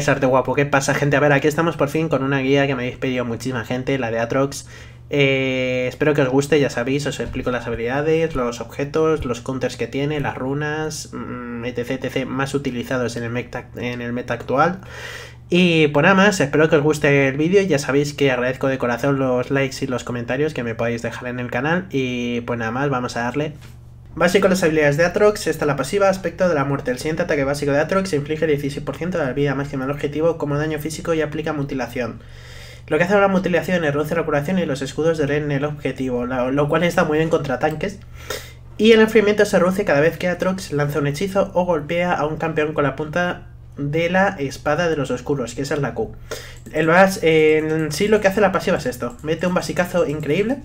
es arte guapo. ¿Qué pasa, gente? A ver, aquí estamos por fin con una guía que me habéis pedido muchísima gente, la de Atrox. Eh, espero que os guste, ya sabéis, os explico las habilidades, los objetos, los counters que tiene, las runas, mm, etc, etc, más utilizados en el meta, en el meta actual. Y pues nada más, espero que os guste el vídeo, ya sabéis que agradezco de corazón los likes y los comentarios que me podéis dejar en el canal y pues nada más, vamos a darle Básico las habilidades de Atrox, está la pasiva, aspecto de la muerte. El siguiente ataque básico de Atrox inflige 16% de la vida máxima del objetivo como daño físico y aplica mutilación. Lo que hace la mutilación es reduce la curación y los escudos de en el objetivo, lo cual está muy bien contra tanques. Y el enfriamiento se reduce cada vez que Atrox lanza un hechizo o golpea a un campeón con la punta de la espada de los oscuros, que es la Q. El bas, en sí lo que hace la pasiva es esto, mete un basicazo increíble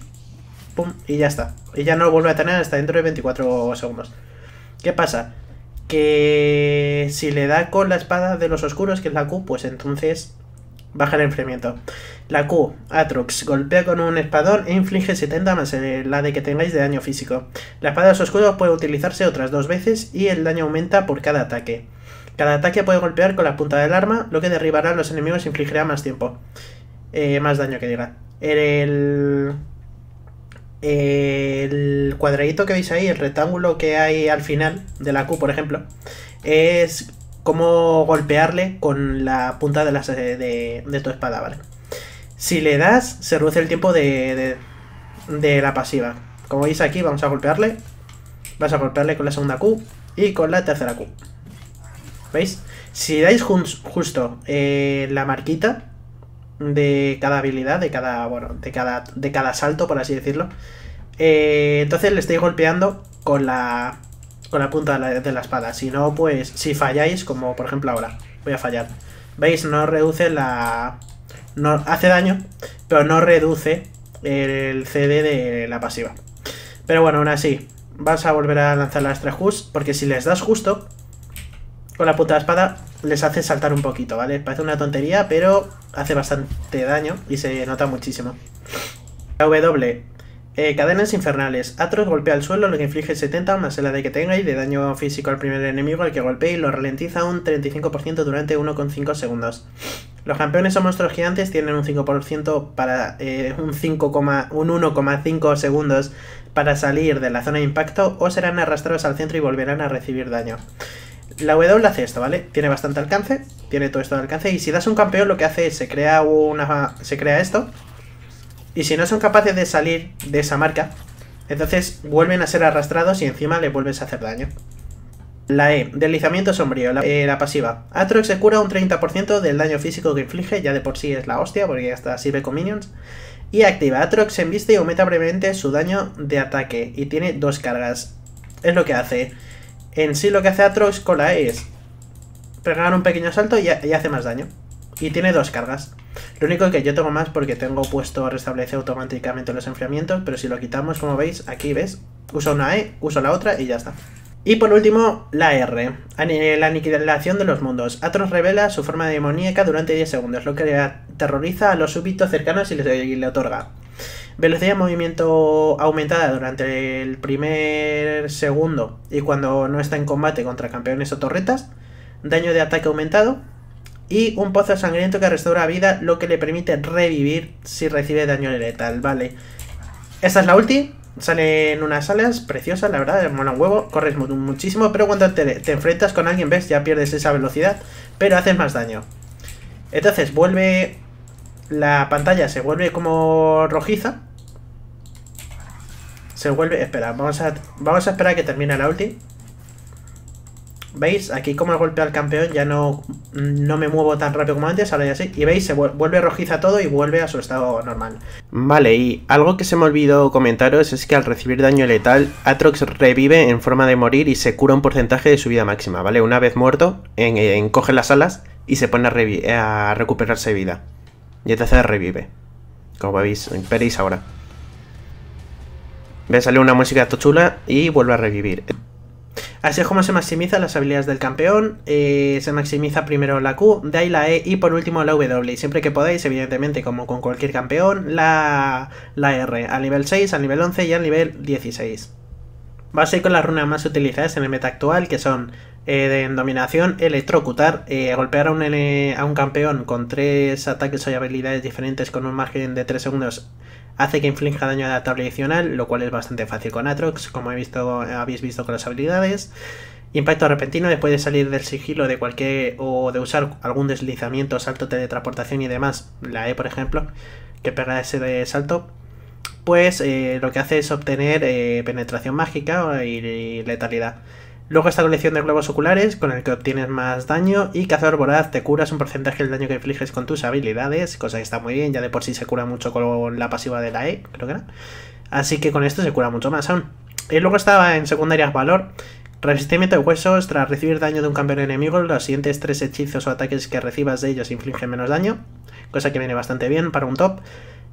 y ya está. Y ya no vuelve a tener hasta dentro de 24 segundos. ¿Qué pasa? Que si le da con la espada de los oscuros, que es la Q, pues entonces baja el enfriamiento. La Q, Atrox, golpea con un espadón e inflige 70 más la de que tengáis de daño físico. La espada de los oscuros puede utilizarse otras dos veces y el daño aumenta por cada ataque. Cada ataque puede golpear con la punta del arma, lo que derribará a los enemigos e infligirá más tiempo. Eh, más daño que diga. El el cuadradito que veis ahí, el rectángulo que hay al final de la Q, por ejemplo, es como golpearle con la punta eh, de, de, tu espada, ¿vale? Si le das, se reduce el tiempo de, de, la pasiva. Como veis aquí, vamos a golpearle. Vas a golpearle con la segunda Q y con la tercera Q. ¿Veis? Si dais justo eh, la marquita, de cada habilidad, de cada, bueno, de cada, de cada salto, por así decirlo. Eh, entonces le estoy golpeando con la, con la punta de la, espada. Si no, pues si falláis, como por ejemplo ahora, voy a fallar. ¿Veis? No reduce la... No, hace daño, pero no reduce el CD de la pasiva. Pero bueno, aún así, vas a volver a lanzar la extra just, porque si les das justo con la punta de la espada, les hace saltar un poquito, ¿vale? Parece una tontería, pero hace bastante daño y se nota muchísimo. W. Eh, cadenas infernales. Atros golpea al suelo, lo que inflige 70 más el AD que tenga y de daño físico al primer enemigo al que golpee y lo ralentiza un 35% durante 1,5 segundos. Los campeones o monstruos gigantes tienen un 5% para eh, un 1,5 segundos para salir de la zona de impacto o serán arrastrados al centro y volverán a recibir daño. La W hace esto, ¿vale? Tiene bastante alcance, tiene todo esto de alcance, y si das un campeón lo que hace es se crea una. se crea esto. Y si no son capaces de salir de esa marca, entonces vuelven a ser arrastrados y encima le vuelves a hacer daño. La E, deslizamiento sombrío, la, eh, pasiva. Atrox se cura un 30% del daño físico que inflige, ya de por sí es la hostia, porque hasta sirve con minions. Y activa, Atrox se embiste y aumenta brevemente su daño de ataque, y tiene dos cargas. Es lo que hace. En sí lo que hace Atrox con la E es pegar un pequeño salto y, hace más daño. Y tiene dos cargas. Lo único que yo tengo más porque tengo puesto restablecer automáticamente los enfriamientos, pero si lo quitamos, como veis, aquí ves, uso una E, uso la otra y ya está. Y por último, la R, la aniquilación de los mundos. Atrox revela su forma demoníaca durante 10 segundos, lo que le aterroriza a los súbditos cercanos y, les, y le otorga Velocidad de movimiento aumentada durante el primer segundo y cuando no está en combate contra campeones o torretas. Daño de ataque aumentado. Y un pozo sangriento que restaura vida, lo que le permite revivir si recibe daño letal. Vale. Esta es la ulti. Sale en unas alas preciosas, la verdad, mola un huevo, corres muchísimo, pero cuando te enfrentas con alguien, ves, ya pierdes esa velocidad, pero haces más daño. Entonces vuelve la pantalla se vuelve como rojiza. Se vuelve... Espera, vamos a, vamos a esperar que termine la ulti. ¿Veis? Aquí como el golpeado al campeón ya no, no me muevo tan rápido como antes, ahora ya sí. Y veis, se vuelve rojiza todo y vuelve a su estado normal. Vale, y algo que se me olvidó comentaros es que al recibir daño letal, Atrox revive en forma de morir y se cura un porcentaje de su vida máxima, ¿vale? Una vez muerto, encoge las alas y se pone a recuperarse vida. Y ETC revive. Como veis, veréis ahora. Ve sale una música chula y vuelve a revivir. Así es como se maximizan las habilidades del campeón. Eh, se maximiza primero la Q, de ahí la E y por último la W. Siempre que podáis, evidentemente, como con cualquier campeón, la, R al nivel 6, al nivel 11 y al nivel 16. Va a ir con las runas más utilizadas en el meta actual, que son eh, de dominación, electrocutar, eh, golpear a un, campeón con tres ataques o habilidades diferentes con un margen de 3 segundos hace que inflinja daño adaptable adicional, lo cual es bastante fácil con Atrox, como he visto, habéis visto con las habilidades. Impacto repentino, después de salir del sigilo de cualquier o de usar algún deslizamiento, salto, teletransportación y demás, la E por ejemplo, que pega ese salto, pues eh, lo que hace es obtener penetración mágica y letalidad. Luego esta colección de globos oculares, con el que obtienes más daño, y cazador voraz te curas un porcentaje del daño que infliges con tus habilidades, cosa que está muy bien, ya de por sí se cura mucho con la pasiva de la E, creo que era. Así que con esto se cura mucho más aún. Y eh, luego estaba en secundarias valor, Resistimiento de huesos, tras recibir daño de un campeón enemigo, los siguientes tres hechizos o ataques que recibas de ellos infligen menos daño, cosa que viene bastante bien para un top.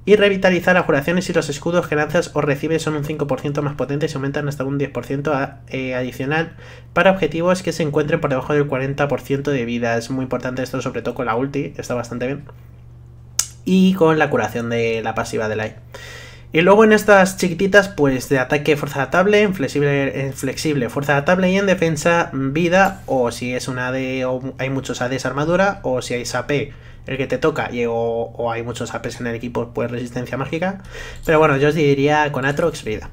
Y revitalizar las curaciones si los escudos que lanzas o recibes son un 5% más potentes y aumentan hasta un 10% eh, adicional para objetivos que se encuentren por debajo del 40% de vida. Es muy importante esto, sobre todo con la ulti, está bastante bien. Y con la curación de la pasiva de Light. Y luego en estas chiquititas, pues de ataque fuerza adaptable, en eh, flexible, fuerza adaptable y en defensa vida, o si es una AD, o hay muchos ADs armadura, o si hay sap el que te toca y, o, hay muchos APs en el equipo, pues resistencia mágica. Pero bueno, yo os diría con Atrox vida.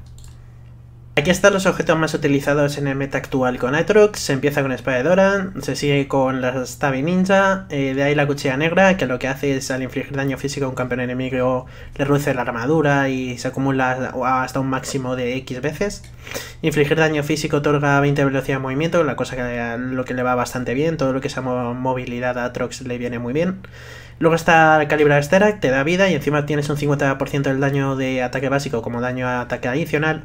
Aquí están los objetos más utilizados en el meta actual con Atrox. se empieza con Espada de Doran, se sigue con la Tabi Ninja, eh, de ahí la Cuchilla Negra, que lo que hace es al infligir daño físico a un campeón enemigo le reduce la armadura y se acumula hasta un máximo de X veces. Infligir daño físico otorga 20 velocidad de movimiento, la cosa que lo que le va bastante bien, todo lo que sea movilidad a Atrox le viene muy bien. Luego está calibrado Sterak, te da vida y encima tienes un 50% del daño de ataque básico como daño a ataque adicional.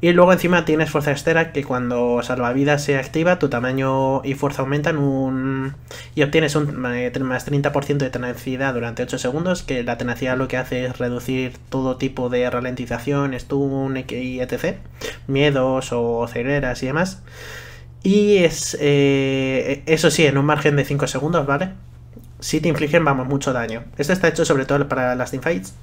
Y luego encima tienes fuerza Sterak que cuando salvavidas se activa, tu tamaño y fuerza aumentan un... y obtienes un eh, más 30% de tenacidad durante 8 segundos, que la tenacidad lo que hace es reducir todo tipo de ralentización, stun e- y etc. Miedos o aceleras y demás. Y es eh, eso sí, en un margen de 5 segundos, ¿vale? Si te infligen, vamos, mucho daño. Esto está hecho sobre todo para las teamfights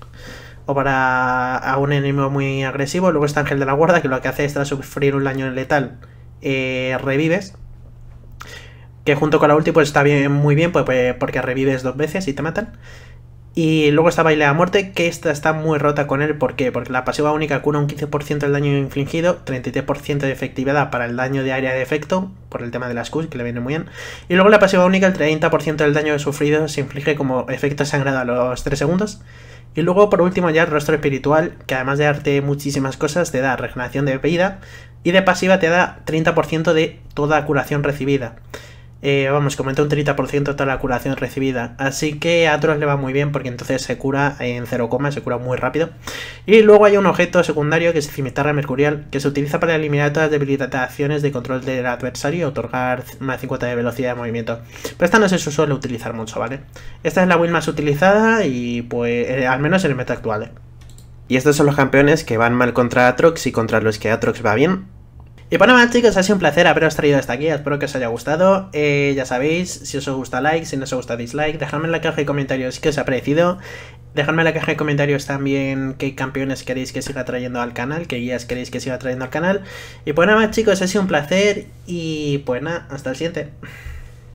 o para a un enemigo muy agresivo. Luego está Ángel de la Guarda, que lo que hace es tras sufrir un daño letal, eh, revives. Que junto con la ulti pues está bien, muy bien, pues, pues, porque revives dos veces y te matan. Y luego está Baile a Muerte, que esta está muy rota con él. ¿Por qué? Porque la pasiva única cura un 15% del daño infligido, 33% de efectividad para el daño de área de efecto, por el tema de las Qs, que le viene muy bien. Y luego la pasiva única, el 30% del daño sufrido se inflige como efecto sangrado a los 3 segundos. Y luego, por último, ya el rostro espiritual, que además de darte muchísimas cosas, te da regeneración de vida y de pasiva te da 30% de toda curación recibida. Eh, vamos, que aumenta un 30% toda la curación recibida. Así que a Atrox le va muy bien porque entonces se cura en 0, se cura muy rápido. Y luego hay un objeto secundario que es Cimitarra Mercurial, que se utiliza para eliminar todas las debilitaciones de control del adversario y otorgar más 50 de velocidad de movimiento. Pero esta no se suele utilizar mucho, ¿vale? Esta es la build más utilizada y pues eh, al menos en el meta actual. ¿eh? Y estos son los campeones que van mal contra Atrox y contra los que Atrox va bien. Y pues nada, chicos, ha sido un placer haberos traído hasta aquí. Espero que os haya gustado. Eh, ya sabéis, si os gusta like, si no os gusta dislike, dejadme en la caja de comentarios qué os ha parecido. Dejadme en la caja de comentarios también qué campeones queréis que siga trayendo al canal, qué guías queréis que siga trayendo al canal. Y pues nada más, chicos, ha sido un placer. Y pues nada, hasta el siguiente.